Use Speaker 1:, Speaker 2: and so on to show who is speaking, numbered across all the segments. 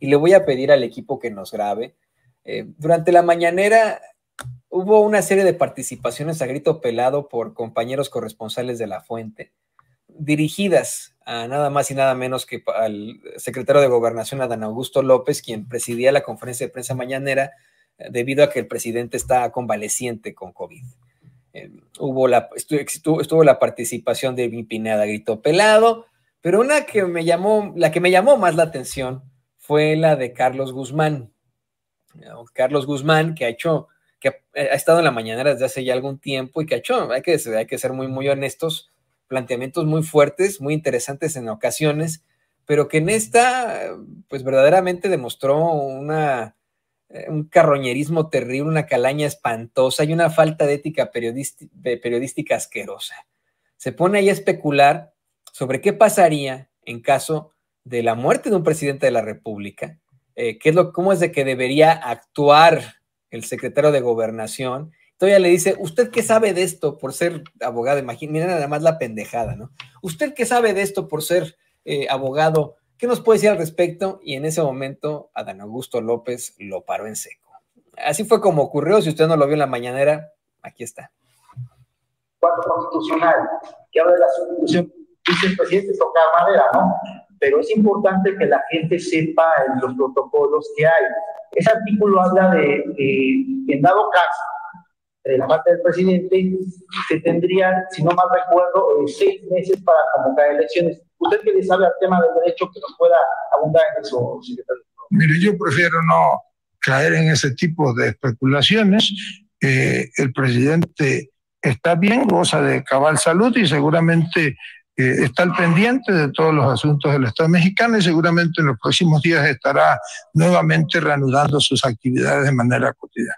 Speaker 1: y le voy a pedir al equipo que nos grabe. Eh, durante la mañanera hubo una serie de participaciones a grito pelado por compañeros corresponsales de la fuente, dirigidas a nada más y nada menos que al secretario de Gobernación, Adán Augusto López, quien presidía la conferencia de prensa mañanera eh, debido a que el presidente está convaleciente con COVID. Eh, hubo la, estuvo, la participación de Irving grito pelado, pero una que me llamó, la que me llamó más la atención fue la de Carlos Guzmán. Carlos Guzmán, que ha hecho, que ha estado en la mañanera desde hace ya algún tiempo y que ha hecho, hay que, hay que ser muy, muy honestos, planteamientos muy fuertes, muy interesantes en ocasiones, pero que en esta, pues verdaderamente demostró una, eh, un carroñerismo terrible, una calaña espantosa y una falta de ética periodística asquerosa. Se pone ahí a especular sobre qué pasaría en caso de la muerte de un presidente de la República, eh, ¿qué es lo, cómo es de que debería actuar el secretario de gobernación. Todavía le dice, ¿usted qué sabe de esto por ser abogado? miren nada más la pendejada, ¿no? ¿Usted qué sabe de esto por ser eh, abogado? ¿Qué nos puede decir al respecto? Y en ese momento, Adán Augusto López lo paró en seco. Así fue como ocurrió. Si usted no lo vio en la mañanera, aquí está. Cuatro constitucional, que habla de la
Speaker 2: sustitución, dice el presidente ¿no? pero es importante que la gente sepa los protocolos que hay. Ese artículo habla de que en dado caso, de la parte del presidente, se tendrían, si no mal recuerdo, eh, seis meses para convocar elecciones. ¿Usted que le sabe al tema del derecho que nos pueda abundar en eso, secretario? Mire, yo prefiero no caer en ese tipo de especulaciones. Eh, el presidente está bien, goza de cabal salud y seguramente eh, está al pendiente de todos los asuntos del Estado mexicano y seguramente en los próximos días estará nuevamente reanudando sus actividades de manera cotidiana.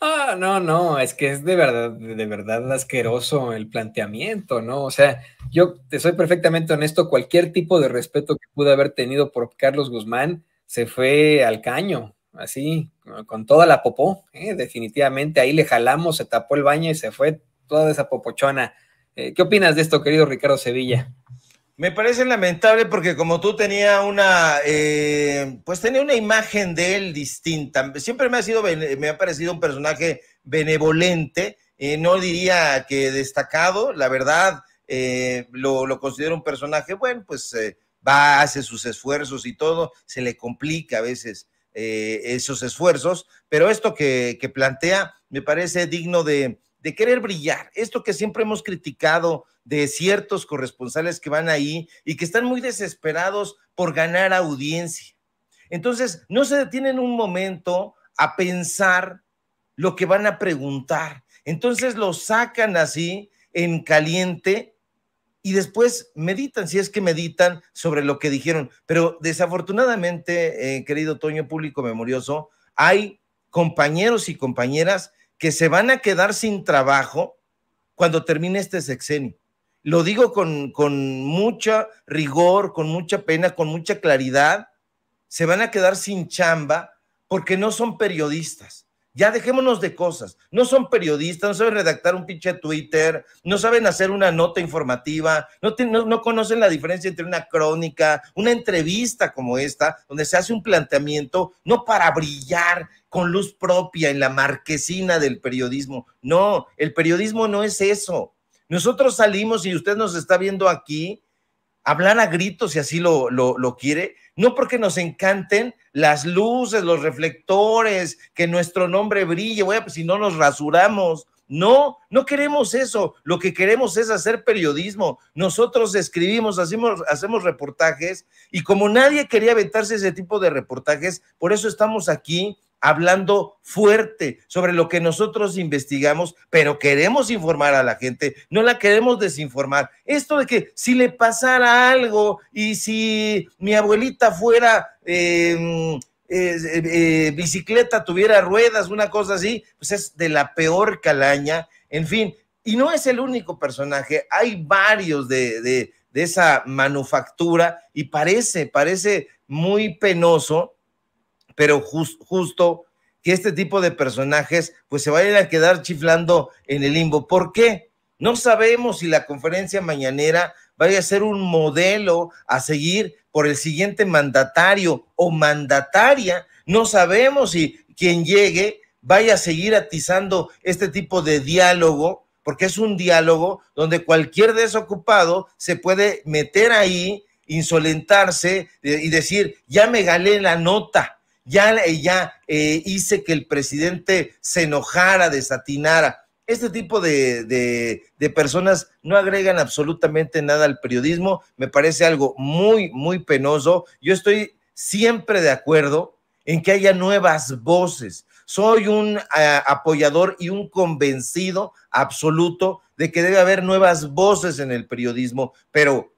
Speaker 1: Ah, no, no, es que es de verdad, de verdad asqueroso el planteamiento, ¿no? O sea, yo te soy perfectamente honesto, cualquier tipo de respeto que pude haber tenido por Carlos Guzmán se fue al caño, así, con toda la popó, ¿eh? definitivamente, ahí le jalamos, se tapó el baño y se fue toda esa popochona. Eh, ¿Qué opinas de esto, querido Ricardo Sevilla? Me parece lamentable porque como tú tenía
Speaker 2: una, eh, pues tenía una imagen de él distinta. Siempre me ha sido, me ha parecido un personaje benevolente, eh, no diría que destacado, la verdad, lo, considero un personaje, bueno, pues va, hace sus esfuerzos y todo, se le complica a veces esos esfuerzos, pero esto que plantea me parece digno de, de querer brillar. Esto que siempre hemos criticado de ciertos corresponsales que van ahí y que están muy desesperados por ganar audiencia. Entonces, no se detienen un momento a pensar lo que van a preguntar. Entonces lo sacan así en caliente y después meditan, si es que meditan sobre lo que dijeron. Pero desafortunadamente, eh, querido Toño Público Memorioso, hay compañeros y compañeras que se van a quedar sin trabajo cuando termine este sexenio. Lo digo con, con mucha rigor, con mucha pena, con mucha claridad. Se van a quedar sin chamba porque no son periodistas. Ya dejémonos de cosas. No son periodistas, no saben redactar un pinche Twitter, no saben hacer una nota informativa, no, no, conocen la diferencia entre una crónica, una entrevista como esta, donde se hace un planteamiento no para brillar con luz propia en la marquesina del periodismo. No, el periodismo no es eso. Nosotros salimos y usted nos está viendo aquí hablar a gritos si así lo, lo, quiere, no porque nos encanten las luces, los reflectores, que nuestro nombre brille, bueno, pues si no nos rasuramos. No, no queremos eso. Lo que queremos es hacer periodismo. Nosotros escribimos, hacemos, hacemos reportajes y como nadie quería aventarse ese tipo de reportajes, por eso estamos aquí hablando fuerte sobre lo que nosotros investigamos, pero queremos informar a la gente, no la queremos desinformar. Esto de que si le pasara algo y si mi abuelita fuera em, em, eh, bicicleta, tuviera ruedas, una cosa así, pues es de la peor calaña, en fin. Y no es el único personaje, hay varios de, de esa manufactura y parece, parece muy penoso pero justo que este tipo de personajes pues se vayan a quedar chiflando en el limbo. ¿Por qué? No sabemos si la conferencia mañanera vaya a ser un modelo a seguir por el siguiente mandatario o mandataria. No sabemos si quien llegue vaya a seguir atizando este tipo de diálogo, porque es un diálogo donde cualquier desocupado se puede meter ahí, insolentarse eh, y decir, ya me galé la nota ya, eh, eh, hice que el presidente se enojara, desatinara. Este tipo de, personas no agregan absolutamente nada al periodismo. Me parece algo muy, muy penoso. Yo estoy siempre de acuerdo en que haya nuevas voces. Soy un apoyador y un convencido absoluto de que debe haber nuevas voces en el periodismo, pero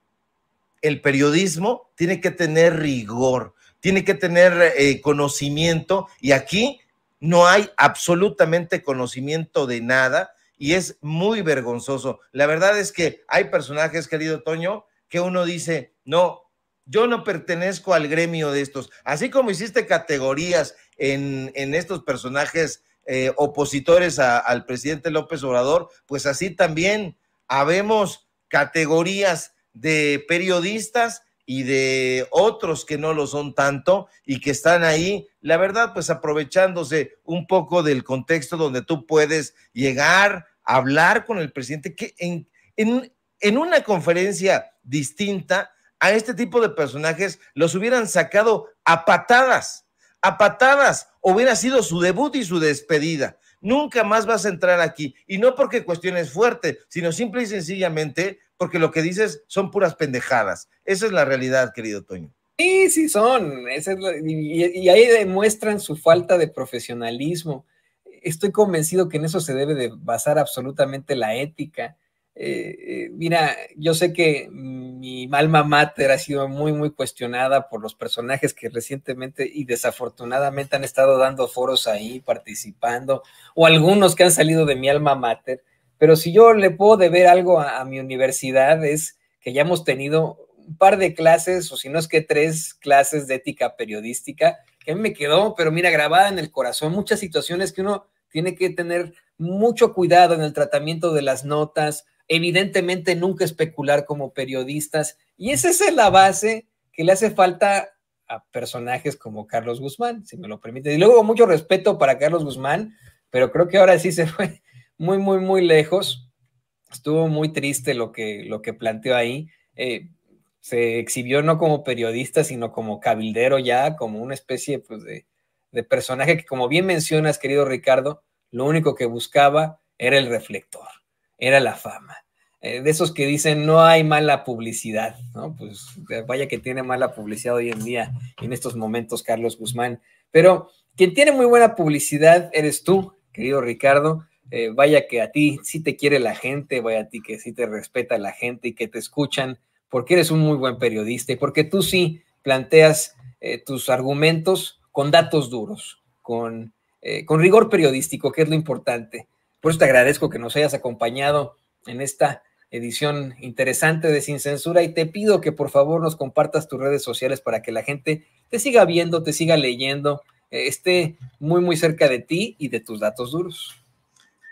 Speaker 2: el periodismo tiene que tener rigor tiene que tener eh, conocimiento y aquí no hay absolutamente conocimiento de nada y es muy vergonzoso. La verdad es que hay personajes, querido Toño, que uno dice, no, yo no pertenezco al gremio de estos. Así como hiciste categorías en, estos personajes eh, opositores al presidente López Obrador, pues así también habemos categorías de periodistas y de otros que no lo son tanto y que están ahí, la verdad, pues aprovechándose un poco del contexto donde tú puedes llegar, a hablar con el presidente, que en, en, una conferencia distinta a este tipo de personajes los hubieran sacado a patadas, a patadas, hubiera sido su debut y su despedida nunca más vas a entrar aquí. Y no porque cuestiones fuerte, sino simple y sencillamente
Speaker 1: porque lo que dices son puras pendejadas. Esa es la realidad, querido Toño. Sí, sí son. y, ahí demuestran su falta de profesionalismo. Estoy convencido que en eso se debe de basar absolutamente la ética. Eh, eh, mira, yo sé que mi alma mater ha sido muy, muy cuestionada por los personajes que recientemente y desafortunadamente han estado dando foros ahí, participando, o algunos que han salido de mi alma mater pero si yo le puedo deber algo a, mi universidad es que ya hemos tenido un par de clases, o si no es que tres clases de ética periodística, que me quedó, pero mira, grabada en el corazón, muchas situaciones que uno tiene que tener mucho cuidado en el tratamiento de las notas, evidentemente nunca especular como periodistas, y esa es la base que le hace falta a personajes como Carlos Guzmán, si me lo permite. Y luego mucho respeto para Carlos Guzmán, pero creo que ahora sí se fue muy, muy, muy lejos. Estuvo muy triste lo que, lo que planteó ahí. Eh, se exhibió no como periodista, sino como cabildero ya, como una especie pues, de, personaje que, como bien mencionas, querido Ricardo, lo único que buscaba era el reflector, era la fama. Eh, de esos que dicen no hay mala publicidad, ¿no? Pues eh, vaya que tiene mala publicidad hoy en día, en estos momentos, Carlos Guzmán. Pero quien tiene muy buena publicidad eres tú, querido Ricardo, eh, vaya que a ti sí te quiere la gente, vaya a ti que sí te respeta la gente y que te escuchan, porque eres un muy buen periodista y porque tú sí planteas eh, tus argumentos con datos duros, con, eh, con rigor periodístico, que es lo importante. Por eso te agradezco que nos hayas acompañado en esta edición interesante de Sin Censura y te pido que por favor nos compartas tus redes sociales para que la gente te siga viendo, te siga leyendo, esté muy, muy cerca de ti y de tus datos duros.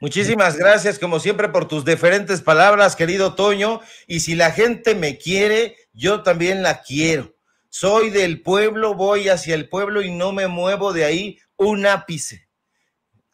Speaker 2: Muchísimas gracias, como siempre, por tus diferentes palabras, querido Toño. Y si la gente me quiere, yo también la quiero. Soy del pueblo, voy hacia el pueblo y no me muevo de ahí un ápice.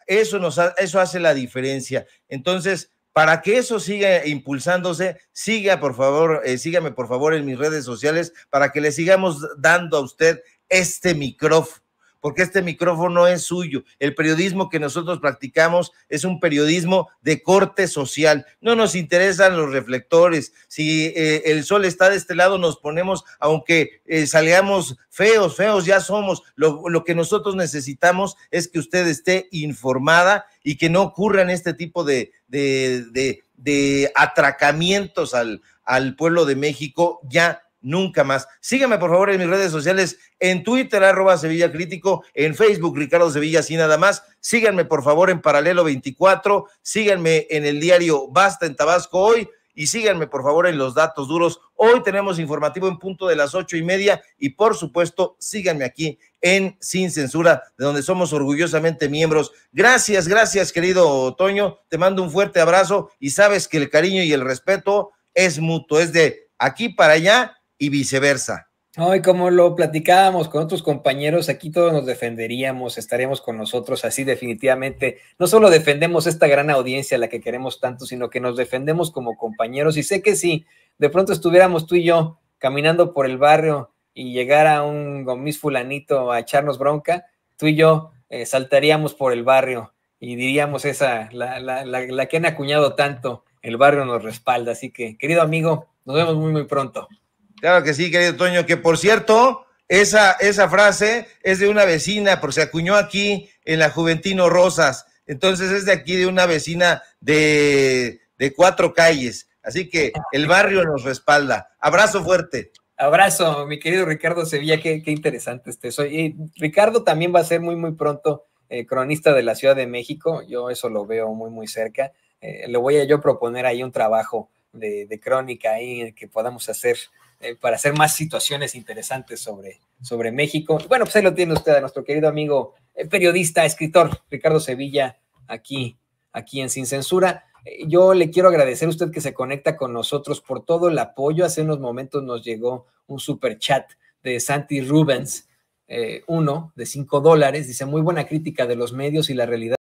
Speaker 2: Eso, nos eso hace la diferencia. Entonces, para que eso siga impulsándose, siga por favor, eh, sígame por favor en mis redes sociales para que le sigamos dando a usted este micrófono porque este micrófono es suyo. El periodismo que nosotros practicamos es un periodismo de corte social. No nos interesan los reflectores. Si eh, el sol está de este lado, nos ponemos, aunque eh, salgamos feos, feos ya somos. Lo, que nosotros necesitamos es que usted esté informada y que no ocurran este tipo de, de, atracamientos al, al pueblo de México ya nunca más. Síganme, por favor en mis redes sociales, en Twitter, arroba Sevilla Crítico, en Facebook, Ricardo Sevilla, sin nada más. Síganme por favor en Paralelo 24, síganme en el diario Basta en Tabasco hoy y síganme por favor en los datos duros. Hoy tenemos informativo en punto de las ocho y media y por supuesto síganme aquí en Sin Censura, de donde somos orgullosamente miembros. Gracias, gracias querido Toño, te mando un fuerte abrazo y sabes que el cariño y el respeto
Speaker 1: es mutuo, es de aquí para allá y viceversa. hoy como lo platicábamos con otros compañeros, aquí todos nos defenderíamos, estaríamos con nosotros así definitivamente. No solo defendemos esta gran audiencia a la que queremos tanto, sino que nos defendemos como compañeros. Y sé que si de pronto estuviéramos tú y yo caminando por el barrio y llegara un gomis fulanito a echarnos bronca, tú y yo eh, saltaríamos por el barrio y diríamos esa, la, la, la que han acuñado tanto, el barrio nos respalda. Así que, querido amigo, nos vemos muy, muy pronto. Claro que sí, querido Toño, que por cierto, esa,
Speaker 2: esa frase es de una vecina, porque se acuñó aquí en la Juventino Rosas. Entonces es de aquí, de una vecina de, cuatro calles. Así que
Speaker 1: el barrio nos respalda. Abrazo fuerte. Abrazo, mi querido Ricardo Sevilla, qué, interesante este soy. Ricardo también va a ser muy, muy pronto eh, cronista de la Ciudad de México. Yo eso lo veo muy, muy cerca. Eh, le voy a yo proponer ahí un trabajo de, de crónica ahí que podamos hacer eh, para hacer más situaciones interesantes sobre, sobre México. bueno, pues ahí lo tiene usted a nuestro querido amigo eh, periodista, escritor Ricardo Sevilla, aquí, aquí en Sin Censura. Eh, yo le quiero agradecer a usted que se conecta con nosotros por todo el apoyo. Hace unos momentos nos llegó un super chat de Santi Rubens, uno de cinco dólares. Dice, muy buena crítica de los medios y la realidad